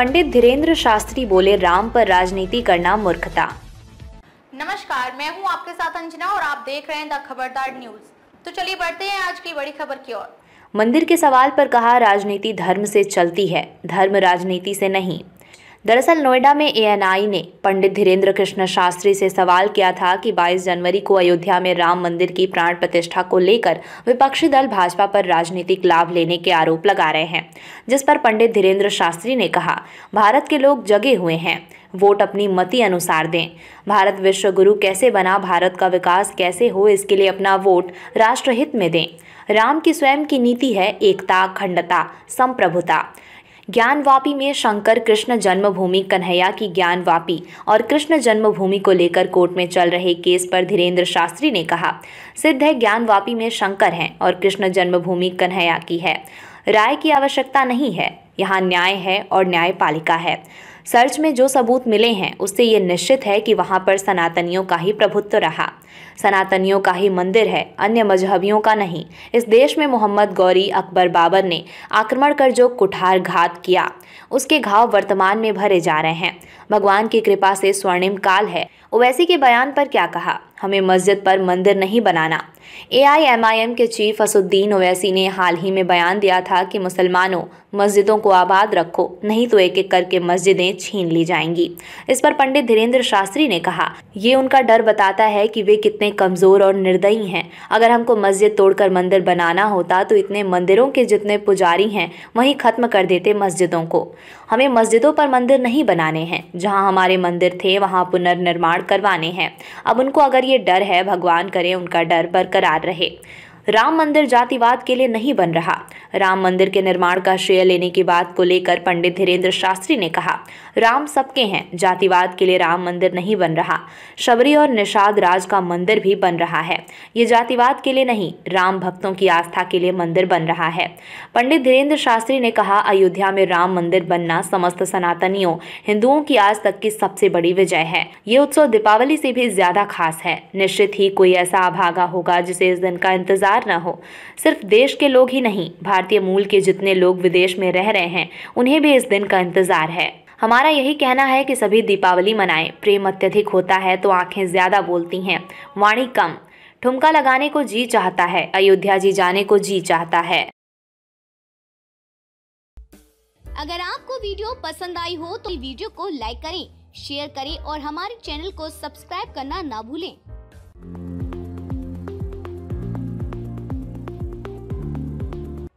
पंडित धीरेन्द्र शास्त्री बोले राम पर राजनीति करना मूर्खता नमस्कार मैं हूं आपके साथ अंजना और आप देख रहे हैं द खबरदार न्यूज तो चलिए बढ़ते हैं आज की बड़ी खबर की ओर मंदिर के सवाल पर कहा राजनीति धर्म से चलती है धर्म राजनीति से नहीं दरअसल नोएडा में एएनआई ने पंडित धीरेन्द्र कृष्ण शास्त्री से सवाल किया था कि 22 जनवरी को अयोध्या में राम मंदिर की प्राण प्रतिष्ठा को लेकर विपक्षी दल भाजपा पर राजनीतिक लाभ लेने के आरोप लगा रहे हैं जिस पर पंडित धीरेन्द्र शास्त्री ने कहा भारत के लोग जगे हुए हैं वोट अपनी मति अनुसार दें भारत विश्व गुरु कैसे बना भारत का विकास कैसे हो इसके लिए अपना वोट राष्ट्रहित में दें राम की स्वयं की नीति है एकता अखंडता संप्रभुता ज्ञानवापी में शंकर कृष्ण जन्मभूमि कन्हैया की ज्ञानवापी और कृष्ण जन्मभूमि को लेकर कोर्ट में चल रहे केस पर धीरेन्द्र शास्त्री ने कहा सिद्ध है ज्ञानवापी में शंकर हैं और कृष्ण जन्मभूमि कन्हैया की है राय की आवश्यकता नहीं है यहाँ न्याय है और न्यायपालिका है सर्च में जो सबूत मिले हैं उससे ये निश्चित है कि वहाँ पर सनातनियों का ही प्रभुत्व रहा सनातनियों का ही मंदिर है अन्य मजहबियों का नहीं इस देश में मोहम्मद गौरी अकबर बाबर ने आक्रमण कर जो कुठार घात किया उसके घाव वर्तमान में भरे जा रहे हैं भगवान की कृपा से स्वर्णिम काल है ओवैसी के बयान पर क्या कहा हमें मस्जिद पर मंदिर नहीं बनाना एआईएमआईएम के चीफ असुद्दीन ओवैसी ने हाल ही में बयान दिया था कि मुसलमानों मस्जिदों को आबाद रखो नहीं तो एक एक करके मस्जिदें छीन ली जाएंगी इस पर पंडित धीरेन्द्र शास्त्री ने कहा ये उनका डर बताता है कि वे कितने कमजोर और निर्दयी हैं अगर हमको मस्जिद तोड़कर मंदिर बनाना होता तो इतने मंदिरों के जितने पुजारी हैं वहीं खत्म कर देते मस्जिदों को हमें मस्जिदों पर मंदिर नहीं बनाने हैं जहाँ हमारे मंदिर थे वहाँ पुनर्निर्माण करवाने हैं अब उनको अगर ये डर है भगवान करें उनका डर बरकरार रहे राम मंदिर जातिवाद के लिए नहीं बन रहा राम मंदिर के निर्माण का श्रेय लेने की बात को लेकर पंडित धीरेन्द्र शास्त्री ने कहा राम सबके हैं जातिवाद के लिए राम मंदिर नहीं बन रहा शबरी और निषाद राज का मंदिर भी बन रहा है ये जातिवाद के लिए नहीं राम भक्तों की आस्था के लिए मंदिर बन रहा है पंडित धीरेन्द्र शास्त्री ने कहा अयोध्या में राम मंदिर बनना समस्त सनातनियों हिंदुओं की आज तक की सबसे बड़ी विजय है ये उत्सव दीपावली से भी ज्यादा खास है निश्चित ही कोई ऐसा अभागा होगा जिसे इस दिन का इंतजार बेकार न हो सिर्फ देश के लोग ही नहीं भारतीय मूल के जितने लोग विदेश में रह रहे हैं उन्हें भी इस दिन का इंतजार है हमारा यही कहना है कि सभी दीपावली मनाएं प्रेम अत्यधिक होता है तो आंखें ज्यादा बोलती हैं वाणी कम ठुमका लगाने को जी चाहता है अयोध्या जी जाने को जी चाहता है अगर आपको वीडियो पसंद आई हो तो वीडियो को लाइक करें शेयर करें और हमारे चैनल को सब्सक्राइब करना ना भूलें